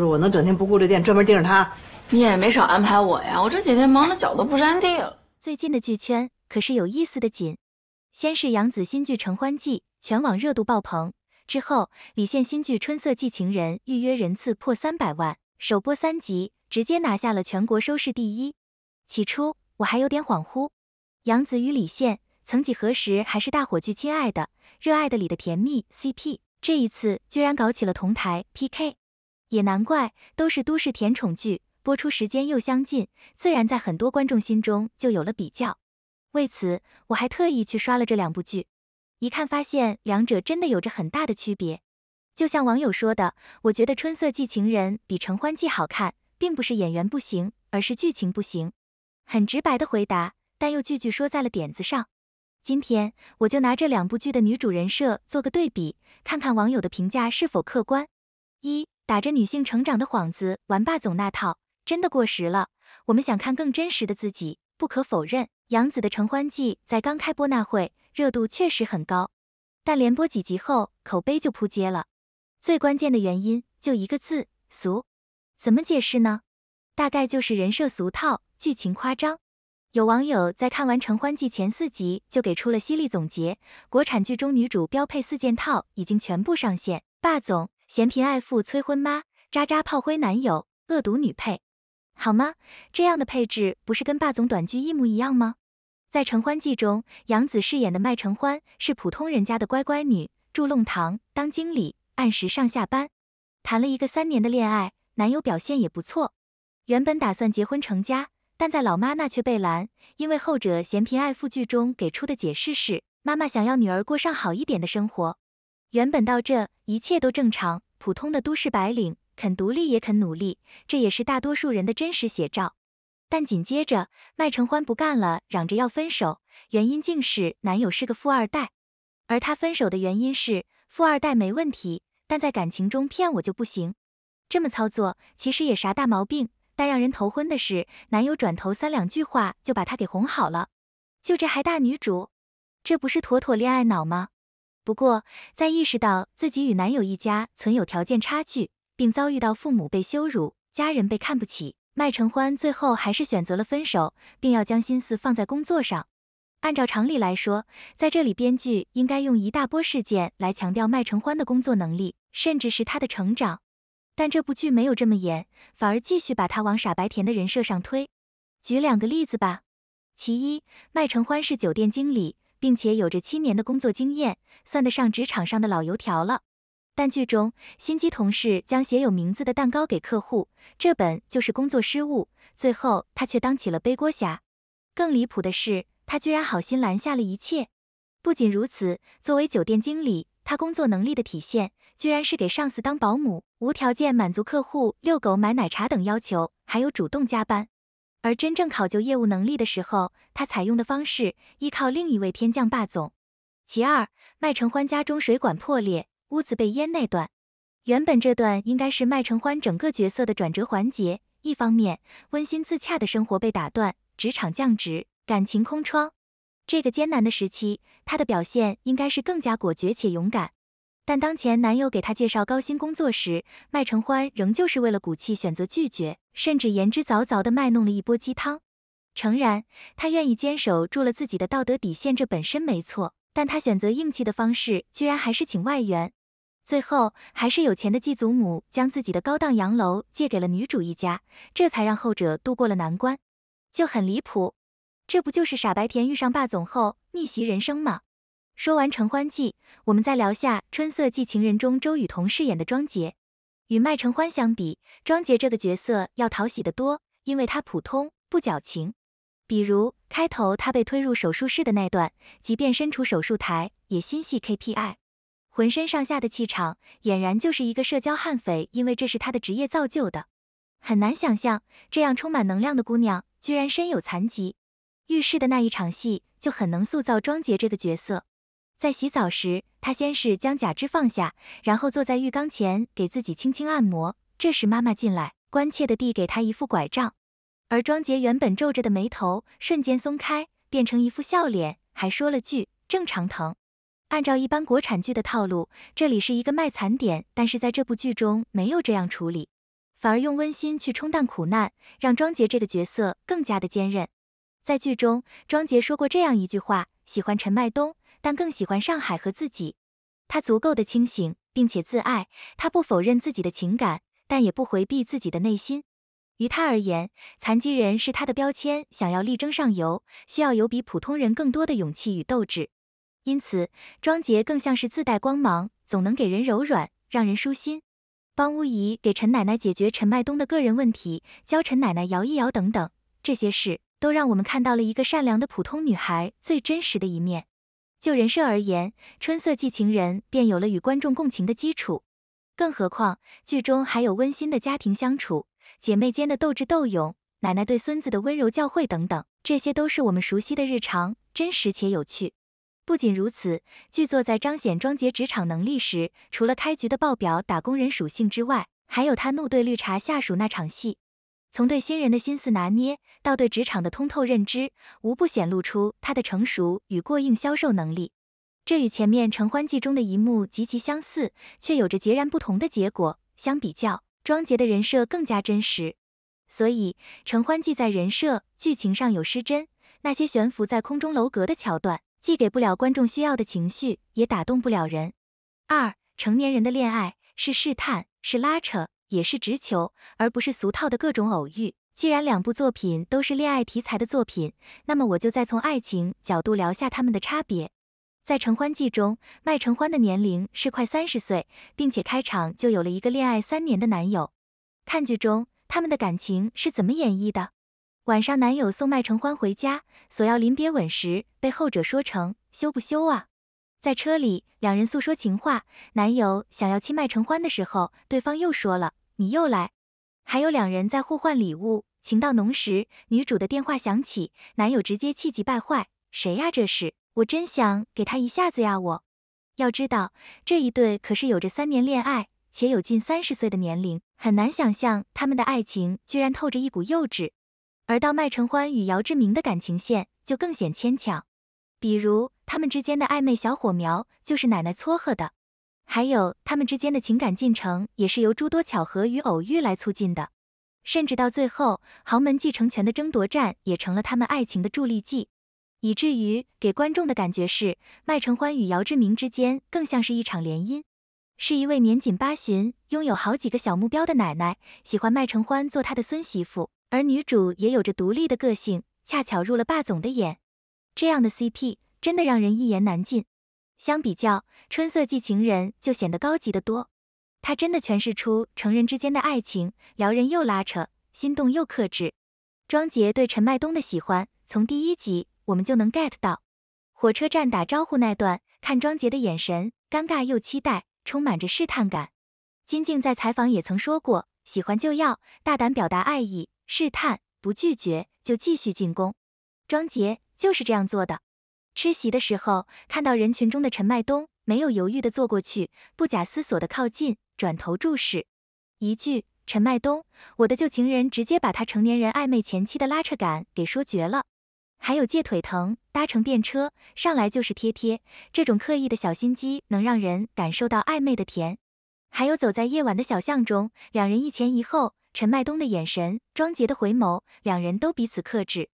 我能整天不顾着店，专门盯着他。你也没少安排我呀，我这几天忙得脚都不沾地了。最近的剧圈可是有意思的紧，先是杨紫新剧《承欢记》，全网热度爆棚；之后李现新剧《春色寄情人》预约人次破三百万，首播三集直接拿下了全国收视第一。起初我还有点恍惚，杨紫与李现曾几何时还是大火剧《亲爱的热爱的》里的甜蜜 CP，这一次居然搞起了同台 PK。也难怪，都是都市甜宠剧，播出时间又相近，自然在很多观众心中就有了比较。为此，我还特意去刷了这两部剧，一看发现两者真的有着很大的区别。就像网友说的，我觉得《春色寄情人》比《承欢记》好看，并不是演员不行，而是剧情不行。很直白的回答，但又句句说在了点子上。今天我就拿这两部剧的女主人设做个对比，看看网友的评价是否客观。一。打着女性成长的幌子玩霸总那套，真的过时了。我们想看更真实的自己。不可否认，杨紫的《承欢记》在刚开播那会热度确实很高，但连播几集后口碑就扑街了。最关键的原因就一个字：俗。怎么解释呢？大概就是人设俗套，剧情夸张。有网友在看完《承欢记》前四集就给出了犀利总结：国产剧中女主标配四件套已经全部上线，霸总。嫌贫爱富催婚妈，渣渣炮灰男友，恶毒女配，好吗？这样的配置不是跟霸总短剧一模一样吗？在《承欢记》中，杨紫饰演的麦承欢是普通人家的乖乖女，住弄堂，当经理，按时上下班，谈了一个三年的恋爱，男友表现也不错。原本打算结婚成家，但在老妈那却被拦，因为后者嫌贫爱富。剧中给出的解释是，妈妈想要女儿过上好一点的生活。原本到这一切都正常，普通的都市白领，肯独立也肯努力，这也是大多数人的真实写照。但紧接着，麦承欢不干了，嚷着要分手，原因竟是男友是个富二代。而他分手的原因是，富二代没问题，但在感情中骗我就不行。这么操作其实也啥大毛病，但让人头昏的是，男友转头三两句话就把他给哄好了。就这还大女主，这不是妥妥恋爱脑吗？不过，在意识到自己与男友一家存有条件差距，并遭遇到父母被羞辱、家人被看不起，麦承欢最后还是选择了分手，并要将心思放在工作上。按照常理来说，在这里编剧应该用一大波事件来强调麦承欢的工作能力，甚至是他的成长。但这部剧没有这么演，反而继续把他往傻白甜的人设上推。举两个例子吧。其一，麦承欢是酒店经理。并且有着七年的工作经验，算得上职场上的老油条了。但剧中心机同事将写有名字的蛋糕给客户，这本就是工作失误，最后他却当起了背锅侠。更离谱的是，他居然好心拦下了一切。不仅如此，作为酒店经理，他工作能力的体现居然是给上司当保姆，无条件满足客户遛狗、买奶茶等要求，还有主动加班。而真正考就业务能力的时候，他采用的方式依靠另一位天降霸总。其二，麦承欢家中水管破裂，屋子被淹那段，原本这段应该是麦承欢整个角色的转折环节。一方面，温馨自洽的生活被打断，职场降职，感情空窗，这个艰难的时期，他的表现应该是更加果决且勇敢。但当前男友给她介绍高薪工作时，麦承欢仍旧是为了骨气选择拒绝，甚至言之凿凿地卖弄了一波鸡汤。诚然，她愿意坚守住了自己的道德底线，这本身没错。但他选择硬气的方式，居然还是请外援。最后，还是有钱的继祖母将自己的高档洋楼借给了女主一家，这才让后者度过了难关。就很离谱，这不就是傻白甜遇上霸总后逆袭人生吗？说完《承欢记》，我们再聊下《春色寄情人》中周雨彤饰演的庄洁。与麦承欢相比，庄洁这个角色要讨喜的多，因为她普通不矫情。比如开头她被推入手术室的那段，即便身处手术台，也心系 KPI，浑身上下的气场俨然就是一个社交悍匪，因为这是她的职业造就的。很难想象这样充满能量的姑娘居然身有残疾。浴室的那一场戏就很能塑造庄洁这个角色。在洗澡时，他先是将假肢放下，然后坐在浴缸前给自己轻轻按摩。这时，妈妈进来，关切地递给他一副拐杖。而庄杰原本皱着的眉头瞬间松开，变成一副笑脸，还说了句“正常疼”。按照一般国产剧的套路，这里是一个卖惨点，但是在这部剧中没有这样处理，反而用温馨去冲淡苦难，让庄杰这个角色更加的坚韧。在剧中，庄杰说过这样一句话：“喜欢陈麦冬。”但更喜欢上海和自己，他足够的清醒并且自爱，他不否认自己的情感，但也不回避自己的内心。于他而言，残疾人是他的标签，想要力争上游，需要有比普通人更多的勇气与斗志。因此，庄洁更像是自带光芒，总能给人柔软，让人舒心。帮屋姨给陈奶奶解决陈麦冬的个人问题，教陈奶奶摇一摇等等，这些事都让我们看到了一个善良的普通女孩最真实的一面。就人设而言，《春色寄情人》便有了与观众共情的基础，更何况剧中还有温馨的家庭相处、姐妹间的斗智斗勇、奶奶对孙子的温柔教诲等等，这些都是我们熟悉的日常，真实且有趣。不仅如此，剧作在彰显庄洁职场能力时，除了开局的爆表打工人属性之外，还有他怒对绿茶下属那场戏。从对新人的心思拿捏到对职场的通透认知，无不显露出他的成熟与过硬销售能力。这与前面《承欢记》中的一幕极其相似，却有着截然不同的结果。相比较，庄洁的人设更加真实，所以《承欢记》在人设、剧情上有失真，那些悬浮在空中楼阁的桥段，既给不了观众需要的情绪，也打动不了人。二，成年人的恋爱是试探，是拉扯。也是直球，而不是俗套的各种偶遇。既然两部作品都是恋爱题材的作品，那么我就再从爱情角度聊下他们的差别。在《承欢记》中，麦承欢的年龄是快三十岁，并且开场就有了一个恋爱三年的男友。看剧中他们的感情是怎么演绎的？晚上男友送麦承欢回家，索要临别吻时，被后者说成修不修啊？在车里，两人诉说情话，男友想要亲麦承欢的时候，对方又说了。你又来，还有两人在互换礼物。情到浓时，女主的电话响起，男友直接气急败坏：“谁呀？这是我真想给他一下子呀！我，要知道这一对可是有着三年恋爱，且有近三十岁的年龄，很难想象他们的爱情居然透着一股幼稚。而到麦承欢与姚志明的感情线就更显牵强，比如他们之间的暧昧小火苗就是奶奶撮合的。”还有他们之间的情感进程，也是由诸多巧合与偶遇来促进的，甚至到最后，豪门继承权的争夺战也成了他们爱情的助力剂，以至于给观众的感觉是麦承欢与姚志明之间更像是一场联姻，是一位年仅八旬、拥有好几个小目标的奶奶喜欢麦承欢做她的孙媳妇，而女主也有着独立的个性，恰巧入了霸总的眼，这样的 CP 真的让人一言难尽。相比较，《春色寄情人》就显得高级的多，它真的诠释出成人之间的爱情，撩人又拉扯，心动又克制。庄杰对陈麦冬的喜欢，从第一集我们就能 get 到，火车站打招呼那段，看庄杰的眼神，尴尬又期待，充满着试探感。金靖在采访也曾说过，喜欢就要大胆表达爱意，试探不拒绝就继续进攻，庄杰就是这样做的。吃席的时候，看到人群中的陈麦冬，没有犹豫地坐过去，不假思索地靠近，转头注视。一句陈麦冬，我的旧情人，直接把他成年人暧昧前期的拉扯感给说绝了。还有借腿疼搭乘便车，上来就是贴贴，这种刻意的小心机能让人感受到暧昧的甜。还有走在夜晚的小巷中，两人一前一后，陈麦冬的眼神，庄洁的回眸，两人都彼此克制。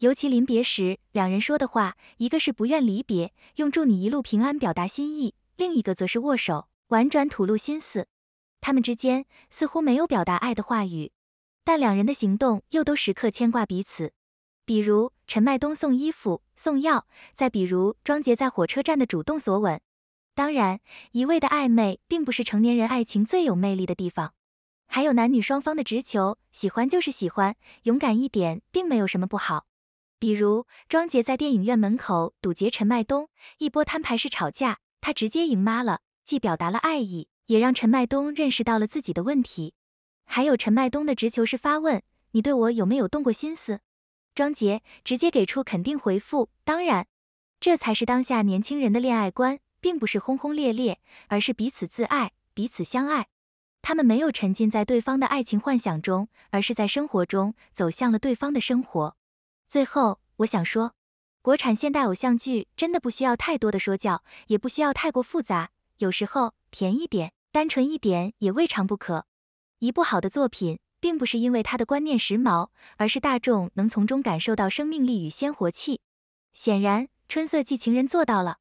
尤其临别时，两人说的话，一个是不愿离别，用祝你一路平安表达心意；另一个则是握手，婉转吐露心思。他们之间似乎没有表达爱的话语，但两人的行动又都时刻牵挂彼此。比如陈麦冬送衣服、送药，再比如庄杰在火车站的主动索吻。当然，一味的暧昧并不是成年人爱情最有魅力的地方。还有男女双方的直球，喜欢就是喜欢，勇敢一点，并没有什么不好。比如庄杰在电影院门口堵截陈麦冬，一波摊牌式吵架，他直接赢妈了，既表达了爱意，也让陈麦冬认识到了自己的问题。还有陈麦冬的直球式发问：“你对我有没有动过心思？”庄杰直接给出肯定回复：“当然。”这才是当下年轻人的恋爱观，并不是轰轰烈烈，而是彼此自爱、彼此相爱。他们没有沉浸在对方的爱情幻想中，而是在生活中走向了对方的生活。最后，我想说，国产现代偶像剧真的不需要太多的说教，也不需要太过复杂，有时候甜一点、单纯一点也未尝不可。一部好的作品，并不是因为它的观念时髦，而是大众能从中感受到生命力与鲜活气。显然，《春色寄情人》做到了。